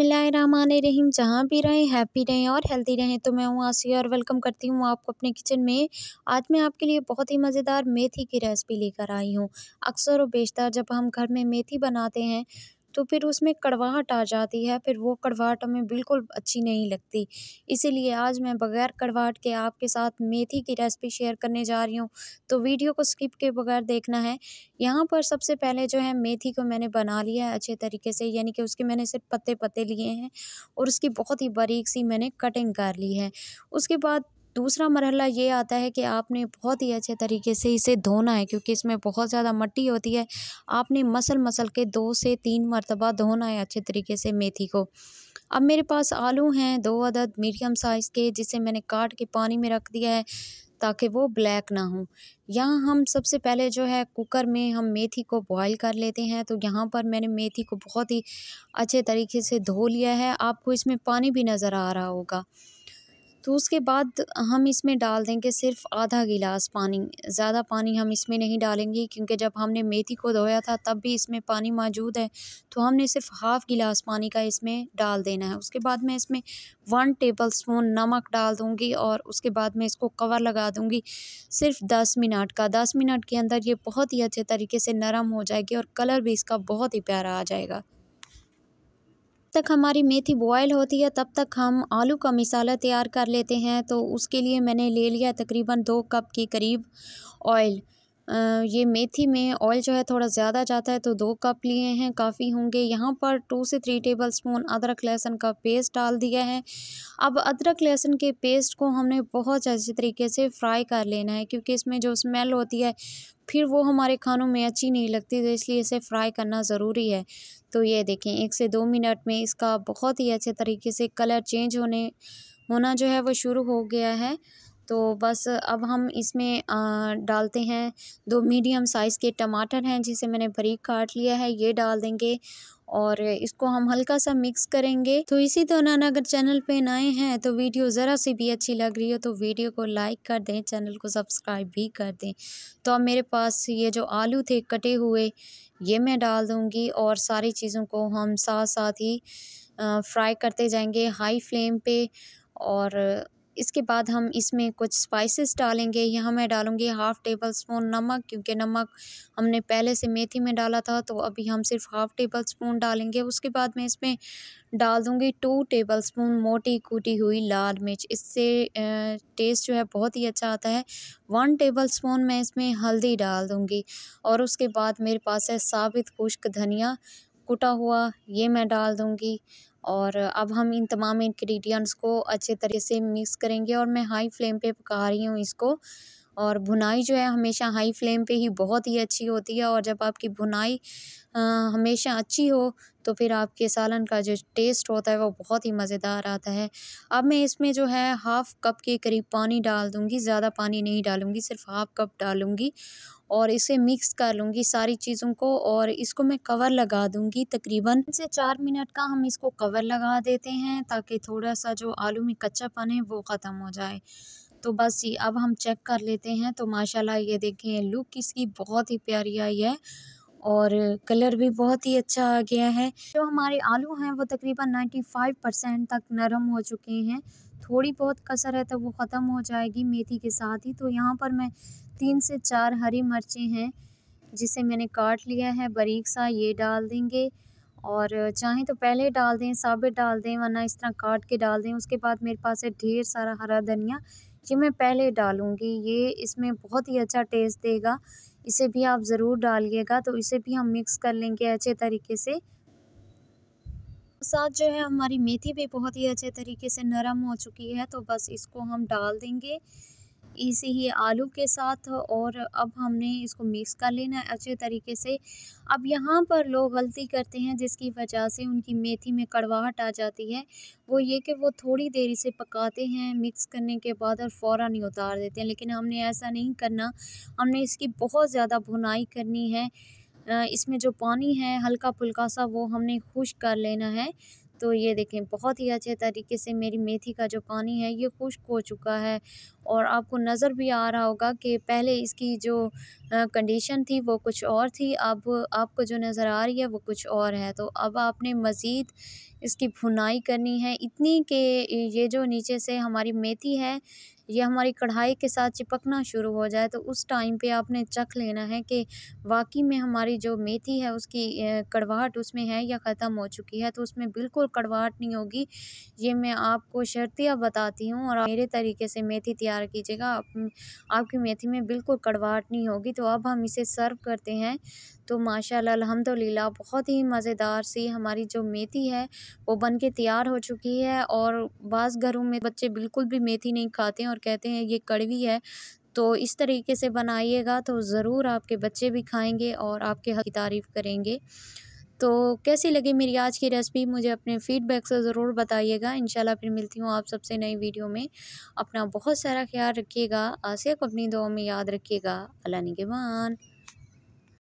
रहीम जहाँ भी रहें हैप्पी रहें और हेल्दी रहें तो मैं हूँ आसिया और वेलकम करती हूँ आपको अपने किचन में आज मैं आपके लिए बहुत ही मज़ेदार मेथी की रेसिपी लेकर आई हूँ अक्सर और बेशतर जब हम घर में मेथी बनाते हैं तो फिर उसमें कड़वाहट आ जाती है फिर वो कड़वाहट हमें बिल्कुल अच्छी नहीं लगती इसीलिए आज मैं बगैर कड़वाहट के आपके साथ मेथी की रेसिपी शेयर करने जा रही हूँ तो वीडियो को स्किप के बगैर देखना है यहाँ पर सबसे पहले जो है मेथी को मैंने बना लिया है अच्छे तरीके से यानी कि उसके मैंने सिर्फ पत्ते पत्ते लिए हैं और उसकी बहुत ही बारीक सी मैंने कटिंग कर ली है उसके बाद दूसरा मरहला ये आता है कि आपने बहुत ही अच्छे तरीके से इसे धोना है क्योंकि इसमें बहुत ज़्यादा मट्टी होती है आपने मसल मसल के दो से तीन मरतबा धोना है अच्छे तरीके से मेथी को अब मेरे पास आलू हैं दो अदद मीडियम साइज़ के जिसे मैंने काट के पानी में रख दिया है ताकि वो ब्लैक ना हो यहाँ हम सबसे पहले जो है कुकर में हम मेथी को बॉईल कर लेते हैं तो यहाँ पर मैंने मेथी को बहुत ही अच्छे तरीके से धो लिया है आपको इसमें पानी भी नज़र आ रहा होगा तो उसके बाद हम इसमें डाल देंगे सिर्फ आधा गिलास पानी ज़्यादा पानी हम इसमें नहीं डालेंगे क्योंकि जब हमने मेथी को धोया था तब भी इसमें पानी मौजूद है तो हमने सिर्फ हाफ़ गिलास पानी का इसमें डाल देना है उसके बाद मैं इसमें वन टेबल स्पून नमक डाल दूँगी और उसके बाद मैं इसको कवर लगा दूँगी सिर्फ दस मिनट का दस मिनट के अंदर ये बहुत ही अच्छे तरीके से नरम हो जाएगी और कलर भी इसका बहुत ही प्यारा आ जाएगा तक हमारी मेथी बॉयल होती है तब तक हम आलू का मिसाला तैयार कर लेते हैं तो उसके लिए मैंने ले लिया तकरीबन दो कप के करीब ऑयल ये मेथी में ऑयल जो है थोड़ा ज़्यादा जाता है तो दो कप लिए हैं काफ़ी होंगे यहाँ पर टू से थ्री टेबल स्पून अदरक लहसुन का पेस्ट डाल दिया है अब अदरक लहसुन के पेस्ट को हमने बहुत अच्छे तरीके से फ्राई कर लेना है क्योंकि इसमें जो स्मेल होती है फिर वो हमारे खानों में अच्छी नहीं लगती तो इसलिए इसे फ्राई करना ज़रूरी है तो ये देखें एक से दो मिनट में इसका बहुत ही अच्छे तरीके से कलर चेंज होने होना जो है वो शुरू हो गया है तो बस अब हम इसमें डालते हैं दो मीडियम साइज़ के टमाटर हैं जिसे मैंने बरीक काट लिया है ये डाल देंगे और इसको हम हल्का सा मिक्स करेंगे तो इसी दौरान अगर चैनल पे नए हैं तो वीडियो ज़रा सी भी अच्छी लग रही हो तो वीडियो को लाइक कर दें चैनल को सब्सक्राइब भी कर दें तो अब मेरे पास ये जो आलू थे कटे हुए ये मैं डाल दूँगी और सारी चीज़ों को हम साथ साथ ही फ्राई करते जाएंगे हाई फ्लेम पे और इसके बाद हम इसमें कुछ स्पाइसेस डालेंगे यहाँ मैं डालूँगी हाफ़ टेबल स्पून नमक क्योंकि नमक हमने पहले से मेथी में डाला था तो अभी हम सिर्फ हाफ़ टेबल स्पून डालेंगे उसके बाद मैं इसमें डाल दूँगी टू टेबल स्पून मोटी कूटी हुई लाल मिर्च इससे टेस्ट जो है बहुत ही अच्छा आता है वन टेबल स्पून मैं इसमें हल्दी डाल दूँगी और उसके बाद मेरे पास है साबित खुश्क धनिया कुटा हुआ ये मैं डाल दूँगी और अब हम इन तमाम इंग्रेडिएंट्स को अच्छे तरह से मिक्स करेंगे और मैं हाई फ्लेम पे पका रही हूँ इसको और भुनाई जो है हमेशा हाई फ्लेम पे ही बहुत ही अच्छी होती है और जब आपकी भुनाई हमेशा अच्छी हो तो फिर आपके सालन का जो टेस्ट होता है वो बहुत ही मज़ेदार आता है अब मैं इसमें जो है हाफ़ कप के करीब पानी डाल दूँगी ज़्यादा पानी नहीं डालूँगी सिर्फ हाफ़ कप डालूँगी और इसे मिक्स कर लूँगी सारी चीज़ों को और इसको मैं कवर लगा दूँगी तकरीबन से चार मिनट का हम इसको कवर लगा देते हैं ताकि थोड़ा सा जो आलू में कच्चा कच्चापन है वो ख़त्म हो जाए तो बस ये अब हम चेक कर लेते हैं तो माशाल्लाह ये देखें लुक इसकी बहुत ही प्यारी आई है और कलर भी बहुत ही अच्छा आ गया है जो हमारे आलू हैं वो तकरीबन नाइन्टी फाइव परसेंट तक नरम हो चुके हैं थोड़ी बहुत कसर है तो वो ख़त्म हो जाएगी मेथी के साथ ही तो यहाँ पर मैं तीन से चार हरी मिर्चें हैं जिसे मैंने काट लिया है बारीक सा ये डाल देंगे और चाहे तो पहले डाल दें साबित डाल दें वरना इस तरह काट के डाल दें उसके बाद मेरे पास है ढेर सारा हरा धनिया ये मैं पहले डालूँगी ये इसमें बहुत ही अच्छा टेस्ट देगा इसे भी आप ज़रूर डालिएगा तो इसे भी हम मिक्स कर लेंगे अच्छे तरीके से साथ जो है हमारी मेथी भी बहुत ही अच्छे तरीके से नरम हो चुकी है तो बस इसको हम डाल देंगे इसे ही आलू के साथ और अब हमने इसको मिक्स कर लेना है अच्छे तरीके से अब यहाँ पर लोग गलती करते हैं जिसकी वजह से उनकी मेथी में कड़वाहट आ जाती है वो ये कि वो थोड़ी देरी से पकाते हैं मिक्स करने के बाद और फ़ौर ही उतार देते हैं लेकिन हमने ऐसा नहीं करना हमने इसकी बहुत ज़्यादा भुनाई करनी है इसमें जो पानी है हल्का फुल्का सा वो हमने खुश कर लेना है तो ये देखें बहुत ही अच्छे तरीके से मेरी मेथी का जो पानी है ये खुश्क हो चुका है और आपको नज़र भी आ रहा होगा कि पहले इसकी जो कंडीशन थी वो कुछ और थी अब आपको जो नज़र आ रही है वो कुछ और है तो अब आपने मज़ीद इसकी भुनाई करनी है इतनी कि ये जो नीचे से हमारी मेथी है ये हमारी कढ़ाई के साथ चिपकना शुरू हो जाए तो उस टाइम पे आपने चख लेना है कि वाकई में हमारी जो मेथी है उसकी कड़वाहट उसमें है या ख़त्म हो चुकी है तो उसमें बिल्कुल कड़वाहट नहीं होगी ये मैं आपको शर्तियाँ बताती हूँ और मेरे तरीके से मेथी तैयार कीजिएगा आप, आपकी मेथी में बिल्कुल कड़वाहट नहीं होगी तो अब हम इसे सर्व करते हैं तो माशाल्लाह अल्हम्दुलिल्लाह बहुत ही मज़ेदार सी हमारी जो मेथी है वो बन के तैयार हो चुकी है और बाज़ घरों में बच्चे बिल्कुल भी मेथी नहीं खाते हैं और और कहते हैं ये कड़वी है तो इस तरीके से बनाइएगा तो ज़रूर आपके बच्चे भी खाएंगे और आपके हक की तारीफ़ करेंगे तो कैसी लगी मेरी आज की रेसिपी मुझे अपने फीडबैक से ज़रूर बताइएगा इंशाल्लाह फिर मिलती हूँ आप सबसे नई वीडियो में अपना बहुत सारा ख्याल रखिएगा आसिया को अपनी दुआ में याद रखिएगा अल्लाह निगेबान